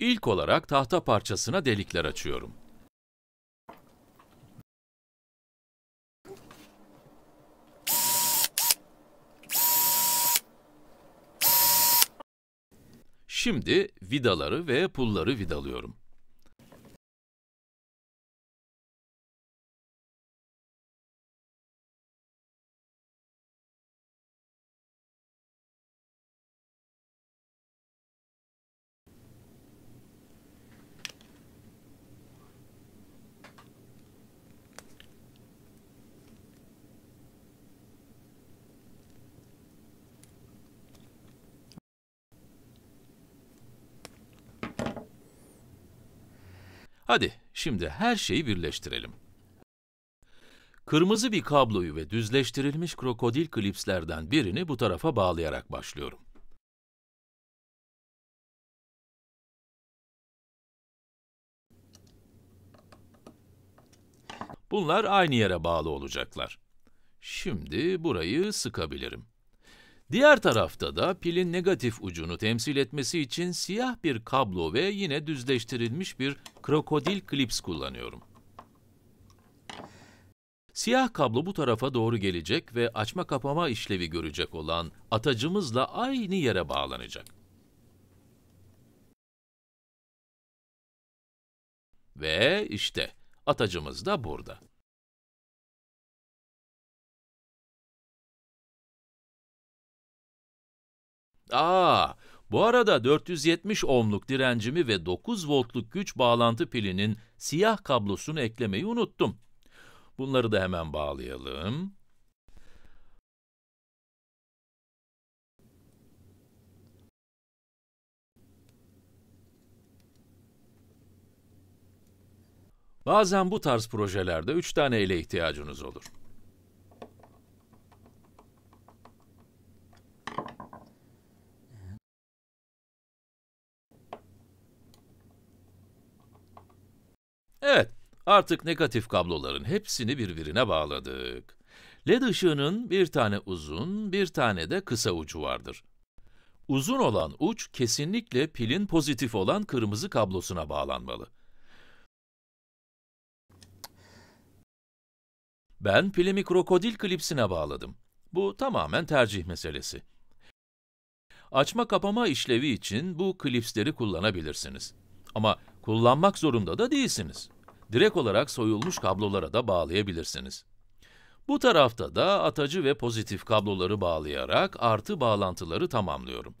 İlk olarak tahta parçasına delikler açıyorum. Şimdi vidaları ve pulları vidalıyorum. Hadi şimdi her şeyi birleştirelim. Kırmızı bir kabloyu ve düzleştirilmiş krokodil klipslerden birini bu tarafa bağlayarak başlıyorum. Bunlar aynı yere bağlı olacaklar. Şimdi burayı sıkabilirim. Diğer tarafta da pilin negatif ucunu temsil etmesi için siyah bir kablo ve yine düzleştirilmiş bir krokodil klips kullanıyorum. Siyah kablo bu tarafa doğru gelecek ve açma kapama işlevi görecek olan atacımızla aynı yere bağlanacak. Ve işte atacımız da burada. Aa, bu arada 470 ohmluk direncimi ve 9 voltluk güç bağlantı pilinin siyah kablosunu eklemeyi unuttum. Bunları da hemen bağlayalım. Bazen bu tarz projelerde 3 tane ele ihtiyacınız olur. Evet, artık negatif kabloların hepsini birbirine bağladık. LED ışığının bir tane uzun, bir tane de kısa ucu vardır. Uzun olan uç kesinlikle pilin pozitif olan kırmızı kablosuna bağlanmalı. Ben pilimi krokodil klipsine bağladım. Bu tamamen tercih meselesi. Açma kapama işlevi için bu klipsleri kullanabilirsiniz. Ama kullanmak zorunda da değilsiniz direkt olarak soyulmuş kablolara da bağlayabilirsiniz. Bu tarafta da atacı ve pozitif kabloları bağlayarak artı bağlantıları tamamlıyorum.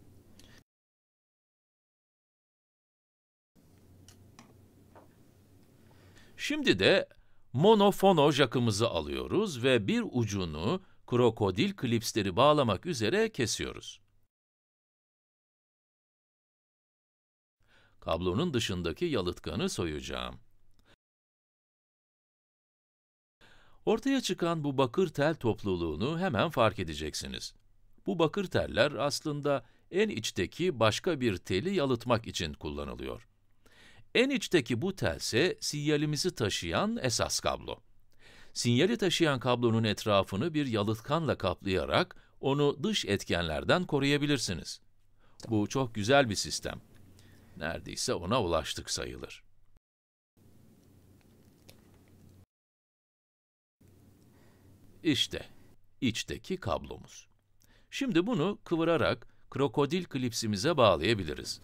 Şimdi de monofono jakımızı alıyoruz ve bir ucunu krokodil klipsleri bağlamak üzere kesiyoruz. Kablonun dışındaki yalıtkanı soyacağım. Ortaya çıkan bu bakır tel topluluğunu hemen fark edeceksiniz. Bu bakır teller aslında en içteki başka bir teli yalıtmak için kullanılıyor. En içteki bu telse sinyalimizi taşıyan esas kablo. Sinyali taşıyan kablonun etrafını bir yalıtkanla kaplayarak onu dış etkenlerden koruyabilirsiniz. Bu çok güzel bir sistem. Neredeyse ona ulaştık sayılır. İşte, içteki kablomuz. Şimdi bunu kıvırarak krokodil klipsimize bağlayabiliriz.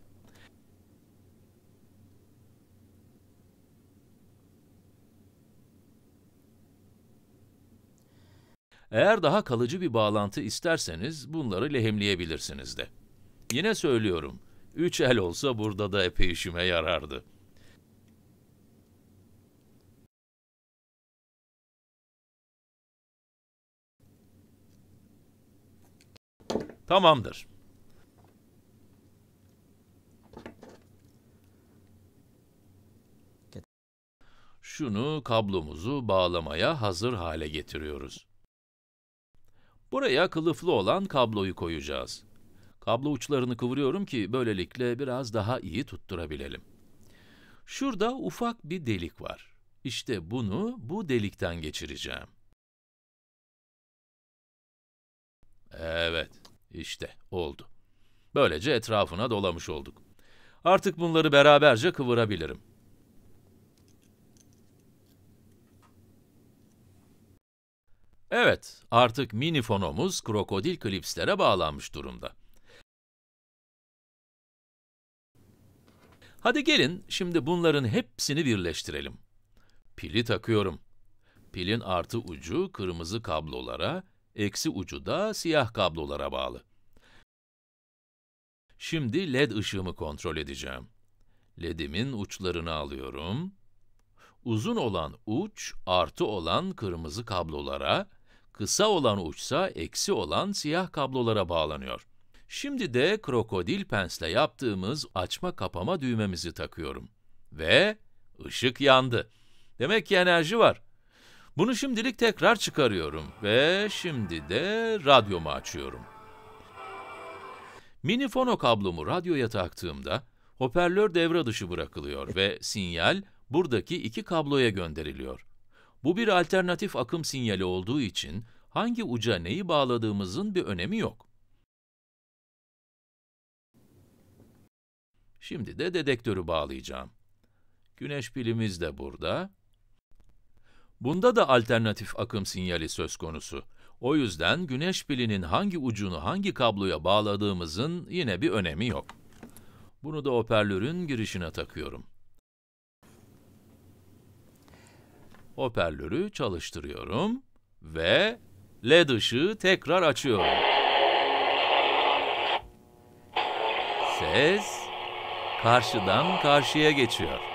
Eğer daha kalıcı bir bağlantı isterseniz bunları lehimleyebilirsiniz de. Yine söylüyorum, üç el olsa burada da epey işime yarardı. Tamamdır. Şunu kablomuzu bağlamaya hazır hale getiriyoruz. Buraya kılıflı olan kabloyu koyacağız. Kablo uçlarını kıvırıyorum ki böylelikle biraz daha iyi tutturabilelim. Şurada ufak bir delik var. İşte bunu bu delikten geçireceğim. Evet. İşte oldu. Böylece etrafına dolamış olduk. Artık bunları beraberce kıvırabilirim. Evet, artık minifonomuz krokodil klipslere bağlanmış durumda. Hadi gelin şimdi bunların hepsini birleştirelim. Pili takıyorum. Pilin artı ucu kırmızı kablolara, eksi ucu da siyah kablolara bağlı. Şimdi led ışığımı kontrol edeceğim. Ledimin uçlarını alıyorum. Uzun olan uç, artı olan kırmızı kablolara, kısa olan uçsa eksi olan siyah kablolara bağlanıyor. Şimdi de krokodil pensle yaptığımız açma-kapama düğmemizi takıyorum. Ve ışık yandı. Demek ki enerji var. Bunu şimdilik tekrar çıkarıyorum ve şimdi de radyomu açıyorum. Mini fono kablomu radyoya taktığımda hoparlör devre dışı bırakılıyor ve sinyal buradaki iki kabloya gönderiliyor. Bu bir alternatif akım sinyali olduğu için hangi uca neyi bağladığımızın bir önemi yok. Şimdi de dedektörü bağlayacağım. Güneş pilimiz de burada. Bunda da alternatif akım sinyali söz konusu. O yüzden güneş pilinin hangi ucunu hangi kabloya bağladığımızın yine bir önemi yok. Bunu da hoparlörün girişine takıyorum. Hoparlörü çalıştırıyorum ve LED ışığı tekrar açıyorum. Ses karşıdan karşıya geçiyor.